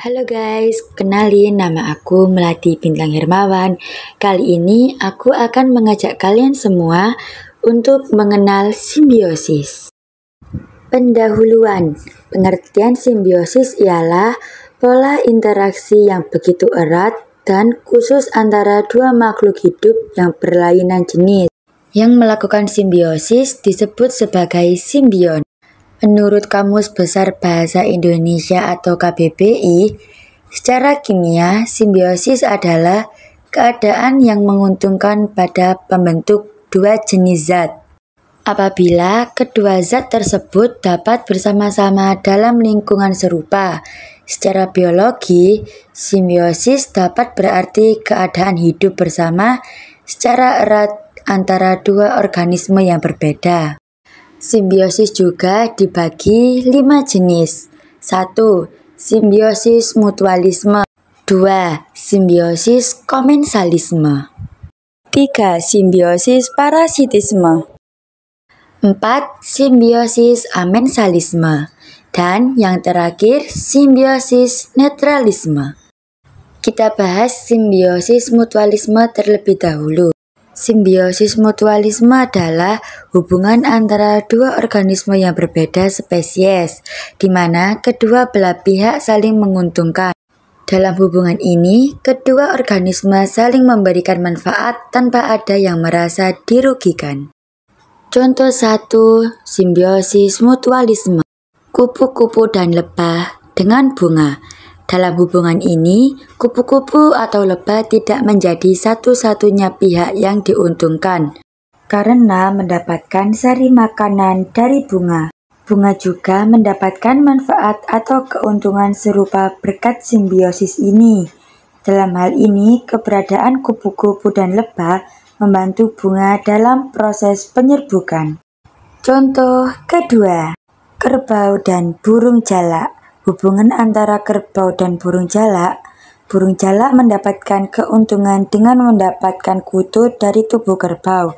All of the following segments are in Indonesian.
Halo guys, kenalin nama aku Melati Bintang Hermawan. Kali ini aku akan mengajak kalian semua untuk mengenal simbiosis. Pendahuluan, pengertian simbiosis ialah pola interaksi yang begitu erat dan khusus antara dua makhluk hidup yang berlainan jenis. Yang melakukan simbiosis disebut sebagai simbion. Menurut Kamus Besar Bahasa Indonesia atau KBBI, secara kimia simbiosis adalah keadaan yang menguntungkan pada pembentuk dua jenis zat. Apabila kedua zat tersebut dapat bersama-sama dalam lingkungan serupa, secara biologi simbiosis dapat berarti keadaan hidup bersama secara erat antara dua organisme yang berbeda. Simbiosis juga dibagi lima jenis. 1. Simbiosis mutualisme 2. Simbiosis komensalisme 3. Simbiosis parasitisme 4. Simbiosis amensalisme dan yang terakhir simbiosis netralisme. Kita bahas simbiosis mutualisme terlebih dahulu. Simbiosis mutualisme adalah hubungan antara dua organisme yang berbeda spesies, di mana kedua belah pihak saling menguntungkan. Dalam hubungan ini, kedua organisme saling memberikan manfaat tanpa ada yang merasa dirugikan. Contoh 1. Simbiosis mutualisme Kupu-kupu dan lebah dengan bunga dalam hubungan ini, kupu-kupu atau lebah tidak menjadi satu-satunya pihak yang diuntungkan karena mendapatkan sari makanan dari bunga. Bunga juga mendapatkan manfaat atau keuntungan serupa berkat simbiosis ini. Dalam hal ini, keberadaan kupu-kupu dan lebah membantu bunga dalam proses penyerbukan. Contoh kedua, kerbau dan burung jalak. Hubungan antara kerbau dan burung jalak Burung jalak mendapatkan keuntungan dengan mendapatkan kutu dari tubuh kerbau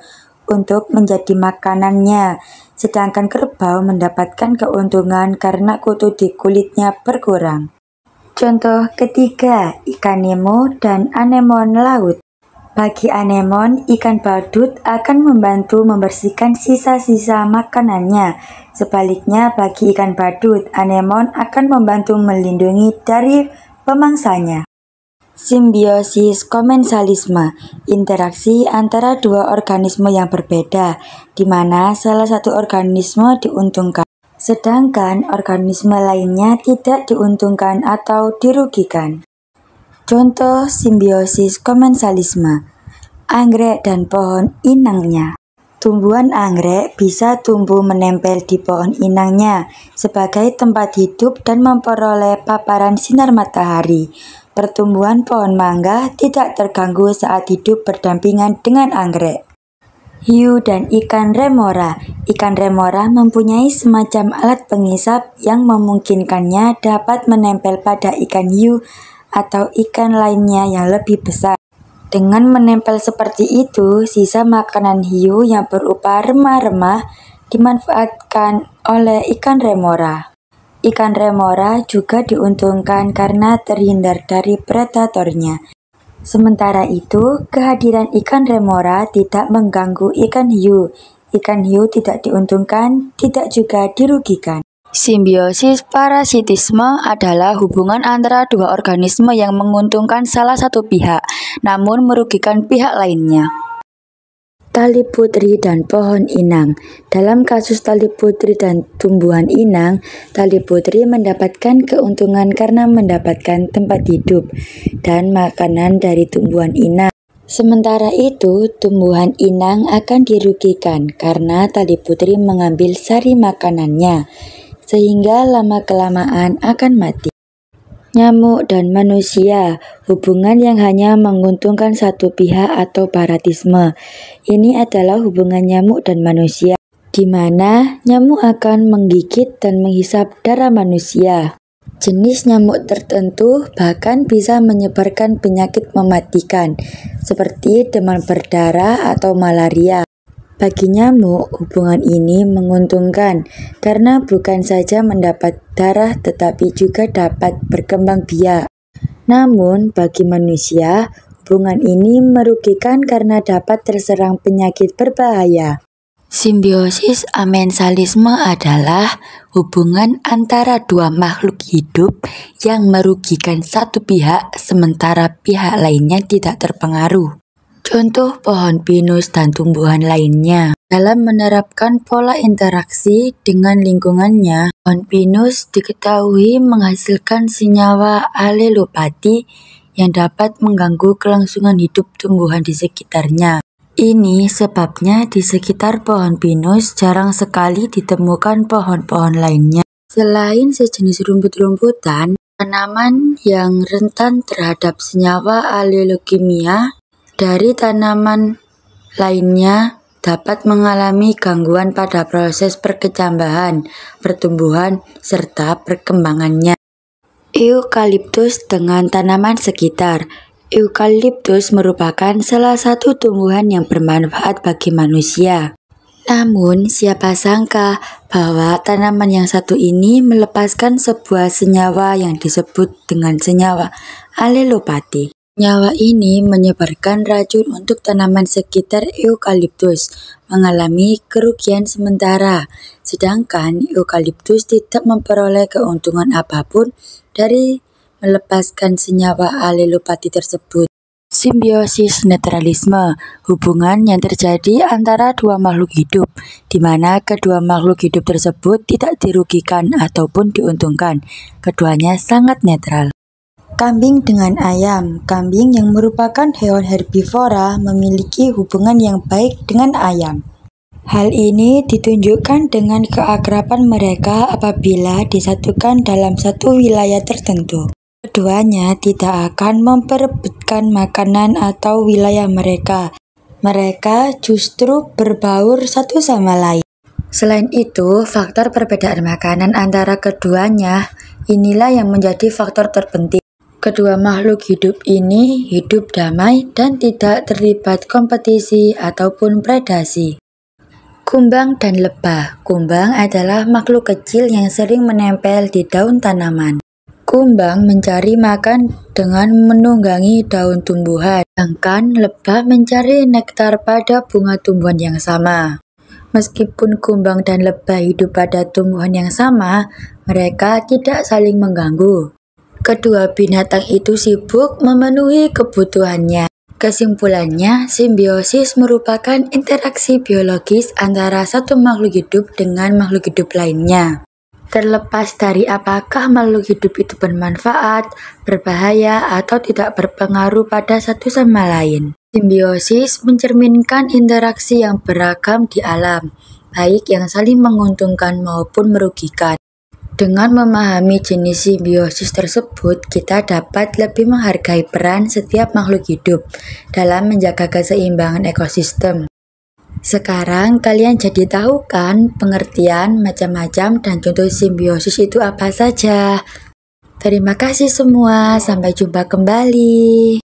untuk menjadi makanannya, sedangkan kerbau mendapatkan keuntungan karena kutu di kulitnya berkurang. Contoh ketiga, ikan nemo dan anemon laut. Bagi anemon, ikan badut akan membantu membersihkan sisa-sisa makanannya Sebaliknya, bagi ikan badut, anemon akan membantu melindungi dari pemangsanya. Simbiosis komensalisme, interaksi antara dua organisme yang berbeda, di mana salah satu organisme diuntungkan, sedangkan organisme lainnya tidak diuntungkan atau dirugikan. Contoh simbiosis komensalisme, anggrek dan pohon inangnya. Tumbuhan anggrek bisa tumbuh menempel di pohon inangnya sebagai tempat hidup dan memperoleh paparan sinar matahari. Pertumbuhan pohon mangga tidak terganggu saat hidup berdampingan dengan anggrek. Hiu dan ikan remora. Ikan remora mempunyai semacam alat pengisap yang memungkinkannya dapat menempel pada ikan hiu atau ikan lainnya yang lebih besar. Dengan menempel seperti itu, sisa makanan hiu yang berupa remah-remah dimanfaatkan oleh ikan remora. Ikan remora juga diuntungkan karena terhindar dari predatornya. Sementara itu, kehadiran ikan remora tidak mengganggu ikan hiu. Ikan hiu tidak diuntungkan, tidak juga dirugikan. Simbiosis parasitisme adalah hubungan antara dua organisme yang menguntungkan salah satu pihak, namun merugikan pihak lainnya. Tali putri dan pohon inang Dalam kasus tali putri dan tumbuhan inang, tali putri mendapatkan keuntungan karena mendapatkan tempat hidup dan makanan dari tumbuhan inang. Sementara itu, tumbuhan inang akan dirugikan karena tali putri mengambil sari makanannya sehingga lama-kelamaan akan mati. Nyamuk dan manusia, hubungan yang hanya menguntungkan satu pihak atau paratisme. Ini adalah hubungan nyamuk dan manusia, di mana nyamuk akan menggigit dan menghisap darah manusia. Jenis nyamuk tertentu bahkan bisa menyebarkan penyakit mematikan, seperti demam berdarah atau malaria. Bagi nyamuk, hubungan ini menguntungkan karena bukan saja mendapat darah tetapi juga dapat berkembang biak. Namun, bagi manusia, hubungan ini merugikan karena dapat terserang penyakit berbahaya. Simbiosis amensalisme adalah hubungan antara dua makhluk hidup yang merugikan satu pihak sementara pihak lainnya tidak terpengaruh. Contoh pohon pinus dan tumbuhan lainnya. Dalam menerapkan pola interaksi dengan lingkungannya, pohon pinus diketahui menghasilkan senyawa alelopati yang dapat mengganggu kelangsungan hidup tumbuhan di sekitarnya. Ini sebabnya di sekitar pohon pinus jarang sekali ditemukan pohon-pohon lainnya. Selain sejenis rumput-rumputan, tanaman yang rentan terhadap senyawa alelokimia dari tanaman lainnya dapat mengalami gangguan pada proses perkecambahan, pertumbuhan, serta perkembangannya. Eukaliptus dengan tanaman sekitar Eukaliptus merupakan salah satu tumbuhan yang bermanfaat bagi manusia. Namun, siapa sangka bahwa tanaman yang satu ini melepaskan sebuah senyawa yang disebut dengan senyawa alelopati. Nyawa ini menyebarkan racun untuk tanaman sekitar eukaliptus, mengalami kerugian sementara, sedangkan eukaliptus tidak memperoleh keuntungan apapun dari melepaskan senyawa alelopati tersebut. Simbiosis netralisme, hubungan yang terjadi antara dua makhluk hidup, di mana kedua makhluk hidup tersebut tidak dirugikan ataupun diuntungkan, keduanya sangat netral. Kambing dengan ayam. Kambing yang merupakan hewan herbivora memiliki hubungan yang baik dengan ayam. Hal ini ditunjukkan dengan keakraban mereka apabila disatukan dalam satu wilayah tertentu. Keduanya tidak akan memperebutkan makanan atau wilayah mereka. Mereka justru berbaur satu sama lain. Selain itu, faktor perbedaan makanan antara keduanya inilah yang menjadi faktor terpenting. Kedua makhluk hidup ini hidup damai dan tidak terlibat kompetisi ataupun predasi. Kumbang dan lebah. Kumbang adalah makhluk kecil yang sering menempel di daun tanaman. Kumbang mencari makan dengan menunggangi daun tumbuhan, sedangkan lebah mencari nektar pada bunga tumbuhan yang sama. Meskipun kumbang dan lebah hidup pada tumbuhan yang sama, mereka tidak saling mengganggu. Kedua binatang itu sibuk memenuhi kebutuhannya. Kesimpulannya, simbiosis merupakan interaksi biologis antara satu makhluk hidup dengan makhluk hidup lainnya. Terlepas dari apakah makhluk hidup itu bermanfaat, berbahaya, atau tidak berpengaruh pada satu sama lain. Simbiosis mencerminkan interaksi yang beragam di alam, baik yang saling menguntungkan maupun merugikan. Dengan memahami jenis simbiosis tersebut, kita dapat lebih menghargai peran setiap makhluk hidup dalam menjaga keseimbangan ekosistem. Sekarang kalian jadi tahu kan pengertian macam-macam dan contoh simbiosis itu apa saja. Terima kasih semua, sampai jumpa kembali.